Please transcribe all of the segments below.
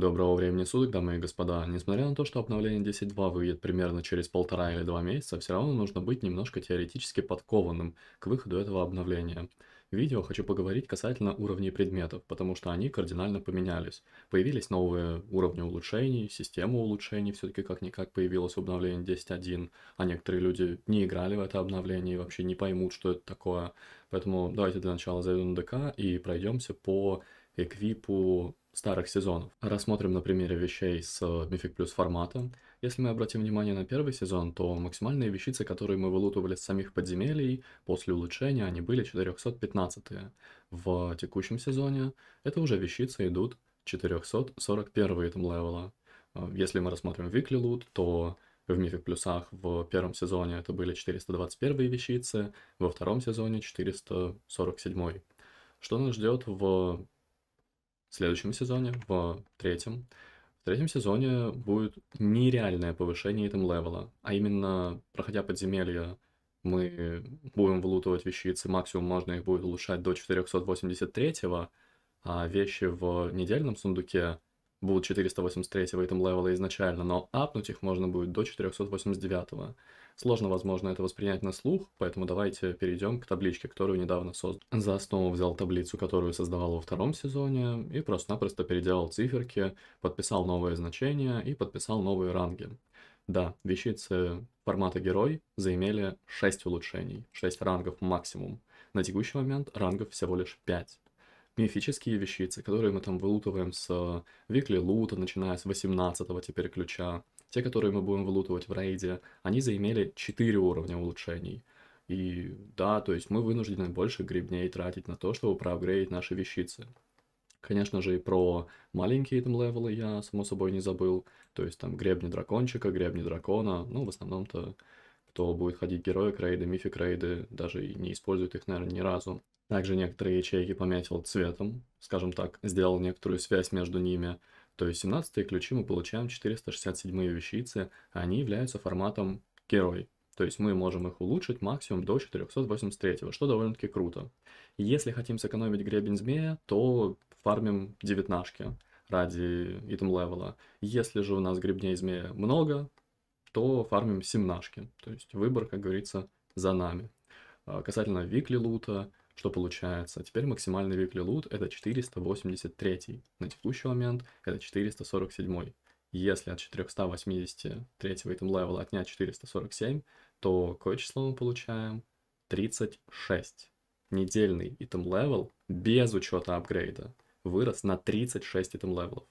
Доброго времени суток, дамы и господа. Несмотря на то, что обновление 10.2 выйдет примерно через полтора или два месяца, все равно нужно быть немножко теоретически подкованным к выходу этого обновления видео хочу поговорить касательно уровней предметов, потому что они кардинально поменялись. Появились новые уровни улучшений, система улучшений все-таки как-никак появилось обновление обновлении 10.1, а некоторые люди не играли в это обновление и вообще не поймут, что это такое. Поэтому давайте для начала зайдем на ДК и пройдемся по эквипу старых сезонов. Рассмотрим на примере вещей с Mythic Plus формата. Если мы обратим внимание на первый сезон, то максимальные вещицы, которые мы вылутывали с самих подземелий после улучшения, они были 415 -е. В текущем сезоне это уже вещицы идут 441 там левела. А, если мы рассмотрим weekly лут, то в мифе плюсах в первом сезоне это были 421 вещицы, во втором сезоне 447. Что нас ждет в следующем сезоне, в третьем? В третьем сезоне будет нереальное повышение этом левела, а именно, проходя подземелья, мы будем вылутывать вещицы, максимум можно их будет улучшать до 483, а вещи в недельном сундуке будут 483 в этом левела изначально, но апнуть их можно будет до 489. Сложно, возможно, это воспринять на слух, поэтому давайте перейдем к табличке, которую недавно создал. За основу взял таблицу, которую создавал во втором сезоне, и просто-напросто переделал циферки, подписал новые значения и подписал новые ранги. Да, вещицы формата герой заимели 6 улучшений, 6 рангов максимум. На текущий момент рангов всего лишь 5 мифические вещицы, которые мы там вылутываем с э, Викли Лута, начиная с 18 теперь ключа. Те, которые мы будем вылутывать в рейде, они заимели 4 уровня улучшений. И да, то есть мы вынуждены больше гребней тратить на то, чтобы проапгрейдить наши вещицы. Конечно же и про маленькие там левелы я, само собой, не забыл. То есть там гребни дракончика, гребни дракона, ну, в основном-то кто будет ходить герои крейды, мифик крейды, даже и не использует их, наверное, ни разу. Также некоторые ячейки пометил цветом, скажем так, сделал некоторую связь между ними. То есть 17 ключи мы получаем 467 вещицы, а они являются форматом герой. То есть мы можем их улучшить максимум до 483, что довольно-таки круто. Если хотим сэкономить гребень змея, то фармим девятнашки ради итем левела. Если же у нас гребней змея много, то фармим семнашки. То есть выбор, как говорится, за нами. А, касательно викли лута, что получается. Теперь максимальный weekly loot это 483, на текущий момент это 447. Если от 483 item левела отнять 447, то какое число мы получаем? 36. Недельный item левел без учета апгрейда вырос на 36 item левелов.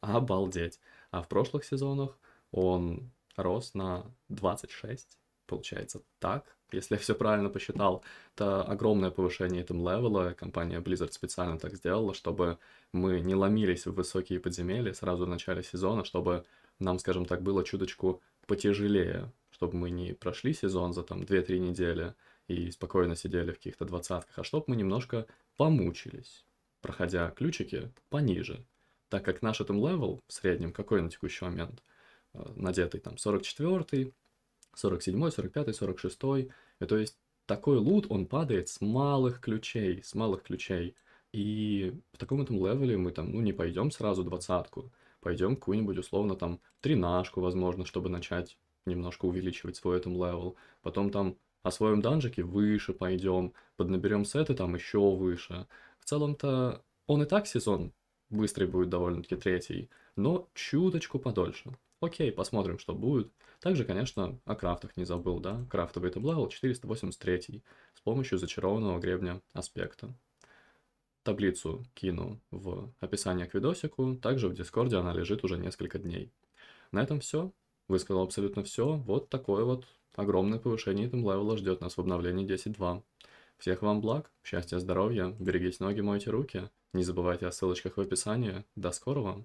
Обалдеть. А в прошлых сезонах он рос на 26 получается так. Если я все правильно посчитал, это огромное повышение этом левела. Компания Blizzard специально так сделала, чтобы мы не ломились в высокие подземелья сразу в начале сезона, чтобы нам, скажем так, было чуточку потяжелее, чтобы мы не прошли сезон за там 2-3 недели и спокойно сидели в каких-то двадцатках, а чтобы мы немножко помучились, проходя ключики пониже. Так как наш этом левел в среднем какой на текущий момент? Э, надетый там 44-й, 47, 45, 46. То есть такой лут, он падает с малых ключей, с малых ключей. И в таком этом левеле мы там, ну, не пойдем сразу двадцатку, пойдем какую-нибудь, условно, там, тринашку, возможно, чтобы начать немножко увеличивать свой этом левел. Потом там освоим данжики, выше пойдем, поднаберем сеты там еще выше. В целом-то он и так сезон быстрый будет довольно-таки третий, но чуточку подольше. Окей, посмотрим, что будет. Также, конечно, о крафтах не забыл, да? Крафтовый таблавел 483 с помощью зачарованного гребня аспекта. Таблицу кину в описание к видосику, также в Дискорде она лежит уже несколько дней. На этом все. Высказал абсолютно все. Вот такое вот огромное повышение там левела ждет нас в обновлении 10.2. Всех вам благ, счастья, здоровья, берегите ноги, мойте руки. Не забывайте о ссылочках в описании. До скорого!